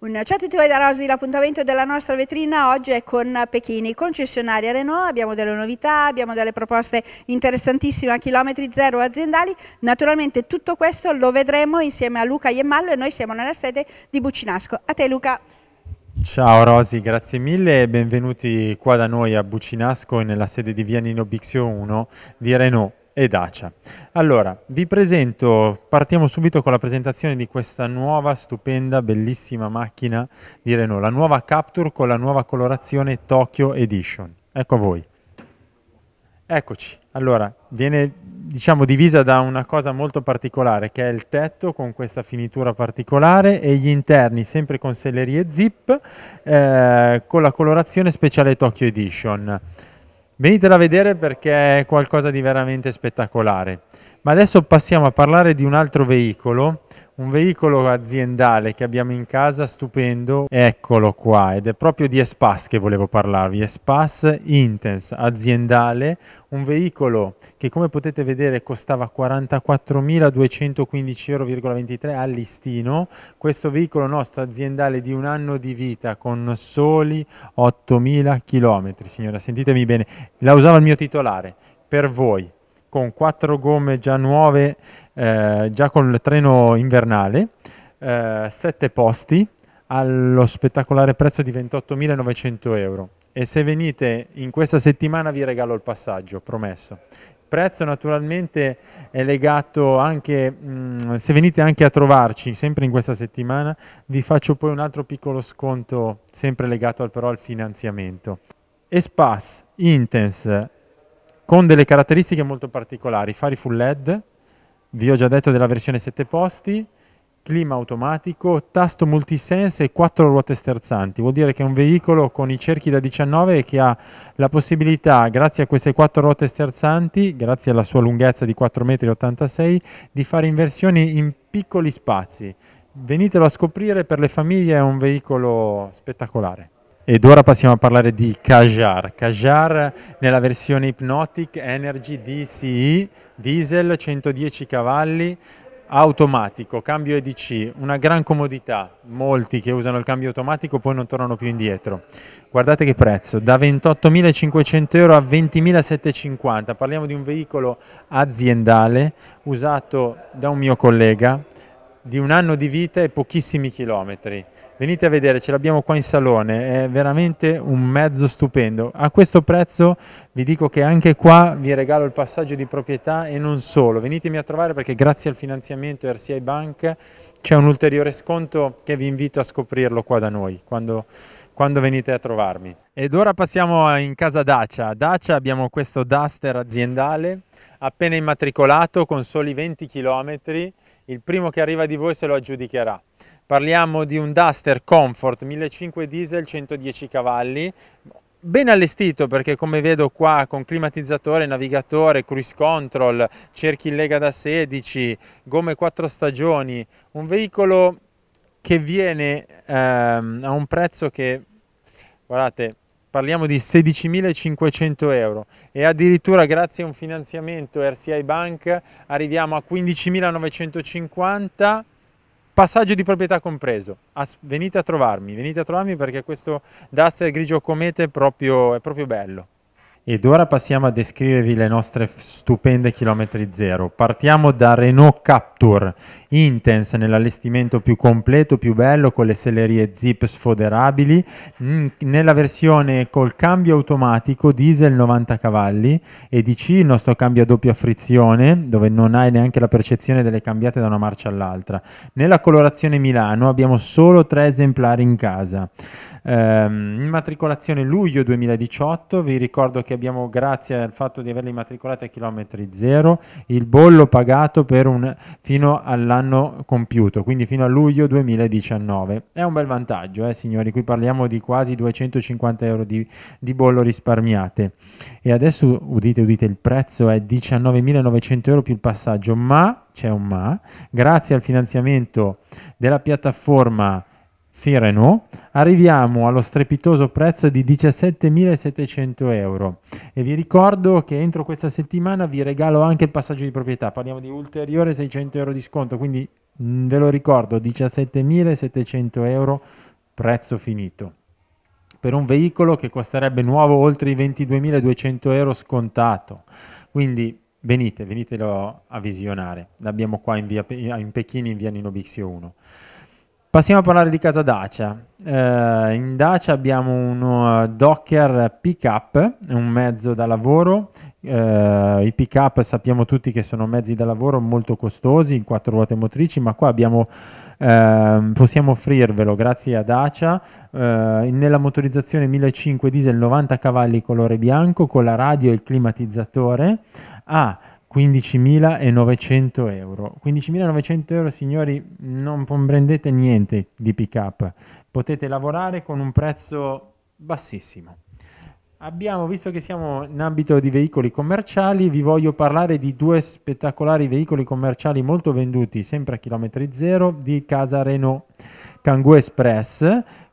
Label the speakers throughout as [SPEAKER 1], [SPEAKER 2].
[SPEAKER 1] Un ciao a tutti voi da Rosi, l'appuntamento della nostra vetrina oggi è con Pechini, concessionaria Renault, abbiamo delle novità, abbiamo delle proposte interessantissime a chilometri zero aziendali, naturalmente tutto questo lo vedremo insieme a Luca Iemmallo e noi siamo nella sede di Bucinasco. A te Luca. Ciao Rosi, grazie mille e benvenuti qua da noi a Bucinasco nella sede di Via Nino Bixio 1 di Renault e Dacia. Allora, vi presento, partiamo subito con la presentazione di questa nuova, stupenda, bellissima macchina di Renault, la nuova Capture con la nuova colorazione Tokyo Edition. Ecco a voi. Eccoci, allora viene diciamo divisa da una cosa molto particolare che è il tetto con questa finitura particolare e gli interni sempre con sellerie zip eh, con la colorazione speciale Tokyo Edition. Venitela a vedere perché è qualcosa di veramente spettacolare. Ma adesso passiamo a parlare di un altro veicolo, un veicolo aziendale che abbiamo in casa, stupendo, eccolo qua, ed è proprio di Espas che volevo parlarvi, Espas Intense aziendale, un veicolo che come potete vedere costava 44.215,23 euro a listino, questo veicolo nostro aziendale di un anno di vita con soli 8.000 km, signora sentitemi bene, la usava il mio titolare, per voi con quattro gomme già nuove, eh, già con il treno invernale, eh, sette posti allo spettacolare prezzo di 28.900 euro. E se venite in questa settimana vi regalo il passaggio, promesso. Il prezzo naturalmente è legato anche, mh, mm, se venite anche a trovarci sempre in questa settimana, vi faccio poi un altro piccolo sconto sempre legato al, però al finanziamento. Espas, Intens con delle caratteristiche molto particolari, fari full LED, vi ho già detto della versione 7 posti, clima automatico, tasto multisense e quattro ruote sterzanti. Vuol dire che è un veicolo con i cerchi da 19 e che ha la possibilità, grazie a queste quattro ruote sterzanti, grazie alla sua lunghezza di 4,86 m, di fare inversioni in piccoli spazi. Venitelo a scoprire, per le famiglie è un veicolo spettacolare. Ed ora passiamo a parlare di Kajar. Kajar nella versione Hypnotic Energy DCE, diesel 110 cavalli, automatico, cambio EDC, una gran comodità. Molti che usano il cambio automatico poi non tornano più indietro. Guardate che prezzo, da 28.500 euro a 20.750. Parliamo di un veicolo aziendale usato da un mio collega di un anno di vita e pochissimi chilometri. Venite a vedere, ce l'abbiamo qua in salone, è veramente un mezzo stupendo. A questo prezzo vi dico che anche qua vi regalo il passaggio di proprietà e non solo. Venitemi a trovare perché grazie al finanziamento RCI Bank c'è un ulteriore sconto che vi invito a scoprirlo qua da noi quando, quando venite a trovarmi. Ed ora passiamo in casa Dacia. A Dacia abbiamo questo Duster aziendale appena immatricolato con soli 20 chilometri il primo che arriva di voi se lo aggiudicherà. Parliamo di un Duster Comfort 1.5 diesel 110 cavalli, ben allestito perché come vedo qua con climatizzatore, navigatore, cruise control, cerchi in lega da 16, gomme 4 stagioni, un veicolo che viene ehm, a un prezzo che, guardate, parliamo di 16.500 euro e addirittura grazie a un finanziamento RCI Bank arriviamo a 15.950 passaggio di proprietà compreso. As venite a trovarmi, venite a trovarmi perché questo Duster Grigio Comete è proprio, è proprio bello. Ed ora passiamo a descrivervi le nostre stupende chilometri zero. Partiamo da Renault Capture, Intense nell'allestimento più completo, più bello, con le sellerie zip sfoderabili, nella versione col cambio automatico diesel 90 cavalli, EDC, il nostro cambio a doppia frizione, dove non hai neanche la percezione delle cambiate da una marcia all'altra. Nella colorazione Milano abbiamo solo tre esemplari in casa ehm, immatricolazione luglio 2018, vi ricordo che abbiamo, grazie al fatto di averli immatricolati a chilometri zero, il bollo pagato un, fino all'anno compiuto, quindi fino a luglio 2019. È un bel vantaggio, eh, signori, qui parliamo di quasi 250 euro di, di bollo risparmiate. E adesso, udite, udite, il prezzo è 19.900 euro più il passaggio, ma c'è un ma, grazie al finanziamento della piattaforma Fireno, arriviamo allo strepitoso prezzo di 17.700 euro e vi ricordo che entro questa settimana vi regalo anche il passaggio di proprietà, parliamo di ulteriore 600 euro di sconto, quindi mh, mm, ve lo ricordo 17.700 euro prezzo finito per un veicolo che costerebbe nuovo oltre i 22.200 euro scontato, quindi venite, venitelo a visionare, l'abbiamo qua in, via, in Pechino in via Nino Bixio 1. Passiamo a parlare di casa Dacia. Eh, in Dacia abbiamo un eh, Docker Pickup, un mezzo da lavoro. Eh, I pickup sappiamo tutti che sono mezzi da lavoro molto costosi, in quattro ruote motrici, ma qua abbiamo, eh, possiamo offrirvelo grazie a Dacia eh, nella motorizzazione 1500 diesel 90 cavalli colore bianco con la radio e il climatizzatore. Ah, 15.900 euro. 15.900 euro, signori, non prendete niente di pick up, potete lavorare con un prezzo bassissimo. Abbiamo visto che siamo in ambito di veicoli commerciali, vi voglio parlare di due spettacolari veicoli commerciali molto venduti, sempre a chilometri zero, di casa Renault Kangoo Express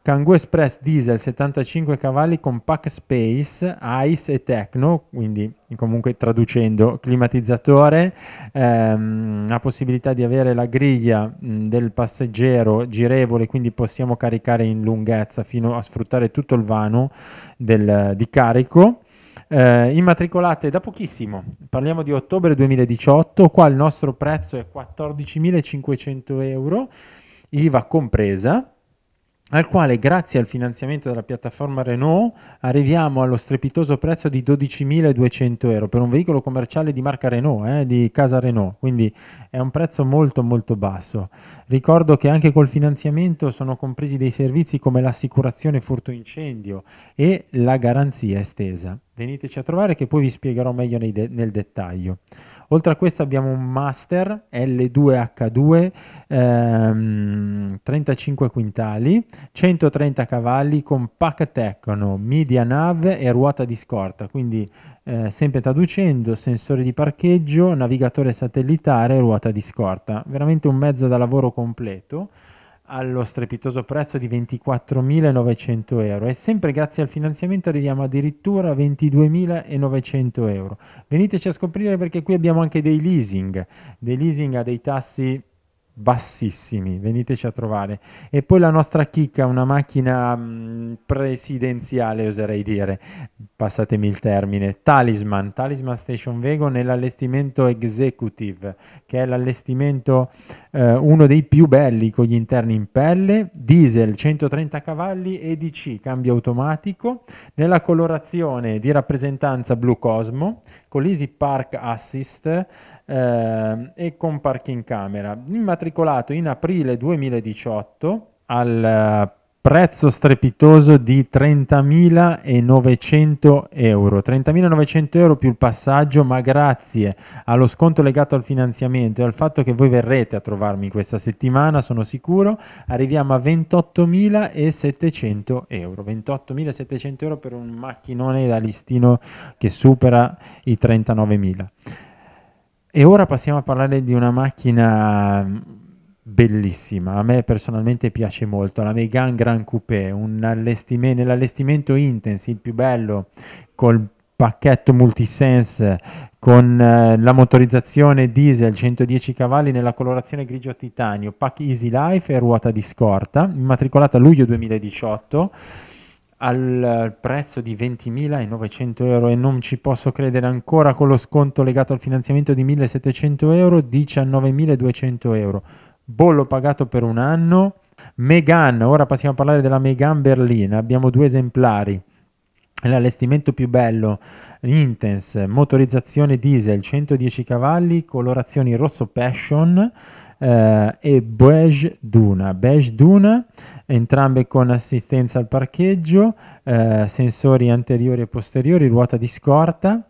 [SPEAKER 1] Kangoo Express diesel 75 cavalli con pack space, ice e techno, quindi comunque traducendo climatizzatore, ehm, la possibilità di avere la griglia mh, mm, del passeggero girevole, quindi possiamo caricare in lunghezza fino a sfruttare tutto il vano del, di carico. Eh, immatricolate da pochissimo, parliamo di ottobre 2018, qua il nostro prezzo è 14.500 euro, IVA compresa al quale grazie al finanziamento della piattaforma Renault arriviamo allo strepitoso prezzo di 12.200 euro per un veicolo commerciale di marca Renault, eh, di casa Renault, quindi è un prezzo molto molto basso. Ricordo che anche col finanziamento sono compresi dei servizi come l'assicurazione furto incendio e la garanzia estesa veniteci a trovare che poi vi spiegherò meglio de nel dettaglio. Oltre a questo abbiamo un master L2H2, ehm, 35 quintali, 130 cavalli con pack tecno, media nav e ruota di scorta, quindi eh, sempre traducendo sensore di parcheggio, navigatore satellitare e ruota di scorta. Veramente un mezzo da lavoro completo allo strepitoso prezzo di 24.900 euro e sempre grazie al finanziamento arriviamo addirittura a 22.900 euro. Veniteci a scoprire perché qui abbiamo anche dei leasing, dei leasing a dei tassi bassissimi, veniteci a trovare. E poi la nostra chicca, una macchina mh, mm, presidenziale, oserei dire, passatemi il termine, Talisman, Talisman Station Vego nell'allestimento executive, che è l'allestimento eh, uno dei più belli con gli interni in pelle, diesel 130 cavalli EDC, cambio automatico, nella colorazione di rappresentanza Blue Cosmo, con l'Easy Park Assist, eh, e con parking camera. Immatricolato in aprile 2018 al eh, prezzo strepitoso di 30.900 euro. 30.900 euro più il passaggio, ma grazie allo sconto legato al finanziamento e al fatto che voi verrete a trovarmi questa settimana, sono sicuro, arriviamo a 28.700 euro. 28.700 euro per un macchinone da listino che supera i 39.000. E ora passiamo a parlare di una macchina mm, bellissima, a me personalmente piace molto, la Megane Grand Coupé, un allestimento, nell'allestimento Intense, il più bello, col pacchetto multisense con eh, la motorizzazione diesel 110 cavalli nella colorazione grigio titanio, pack Easy Life e ruota di scorta, immatricolata luglio 2018 al prezzo di 20.900 euro e non ci posso credere ancora con lo sconto legato al finanziamento di 1.700 euro 19.200 euro bollo pagato per un anno Megan, ora passiamo a parlare della Megan Berlina abbiamo due esemplari l'allestimento più bello Intense, motorizzazione diesel 110 cavalli, colorazioni rosso passion eh, e Beige Duna. Beige Duna, entrambe con assistenza al parcheggio, eh, sensori anteriori e posteriori, ruota di scorta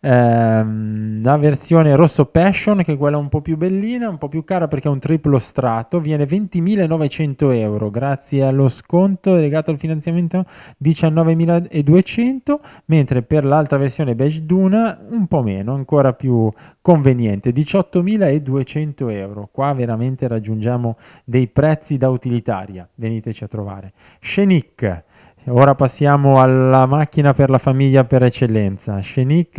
[SPEAKER 1] ehm, la versione rosso passion che è quella un po' più bellina un po' più cara perché è un triplo strato viene 20.900 euro grazie allo sconto legato al finanziamento 19.200 mentre per l'altra versione beige duna un po' meno ancora più conveniente 18.200 euro qua veramente raggiungiamo dei prezzi da utilitaria veniteci a trovare Scenic Ora passiamo alla macchina per la famiglia per eccellenza. Scenic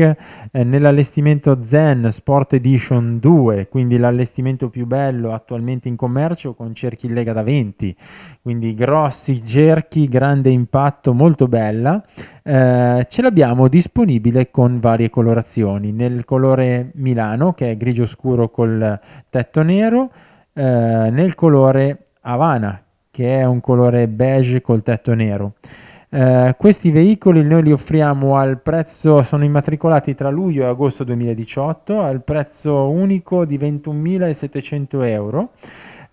[SPEAKER 1] eh, nell'allestimento Zen Sport Edition 2, quindi l'allestimento più bello attualmente in commercio con cerchi in lega da 20, quindi grossi cerchi, grande impatto, molto bella. Eh, ce l'abbiamo disponibile con varie colorazioni, nel colore Milano che è grigio scuro col tetto nero, eh, nel colore Havana che è un colore beige col tetto nero. Eh, questi veicoli noi li offriamo al prezzo, sono immatricolati tra luglio e agosto 2018 al prezzo unico di 21.700 euro.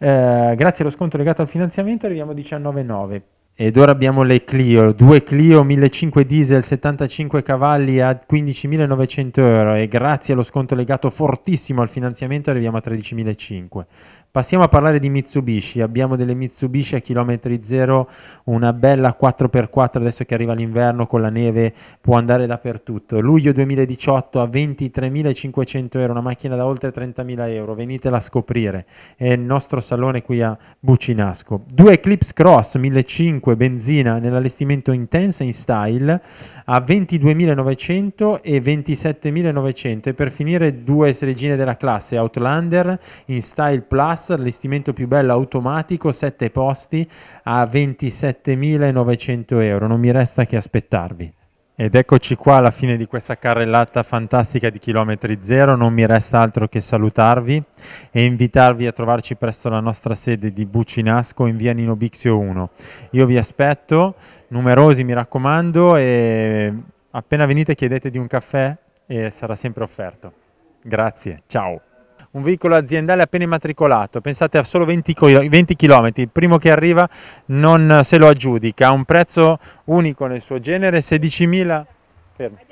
[SPEAKER 1] Eh, grazie allo sconto legato al finanziamento arriviamo a 19.900. Ed ora abbiamo le Clio, due Clio 1.500 diesel 75 cavalli a 15.900 euro e grazie allo sconto legato fortissimo al finanziamento arriviamo a 13.500. Passiamo a parlare di Mitsubishi, abbiamo delle Mitsubishi a chilometri zero, una bella 4x4 adesso che arriva l'inverno con la neve può andare dappertutto. Luglio 2018 a 23.500 euro, una macchina da oltre 30.000 euro, venitela a scoprire, è il nostro salone qui a Bucinasco. Due Eclipse Cross 1.500 5 benzina nell'allestimento intensa in style a 22.900 e 27.900 e per finire due regine della classe Outlander in style plus allestimento più bello automatico 7 posti a 27.900 euro non mi resta che aspettarvi ed eccoci qua alla fine di questa carrellata fantastica di chilometri zero, non mi resta altro che salutarvi e invitarvi a trovarci presso la nostra sede di Bucinasco in via Nino Bixio 1. Io vi aspetto, numerosi mi raccomando e appena venite chiedete di un caffè e sarà sempre offerto. Grazie, ciao! un veicolo aziendale appena immatricolato, pensate a solo 20, km, il primo che arriva non se lo aggiudica, ha un prezzo unico nel suo genere, 16.000... Fermo.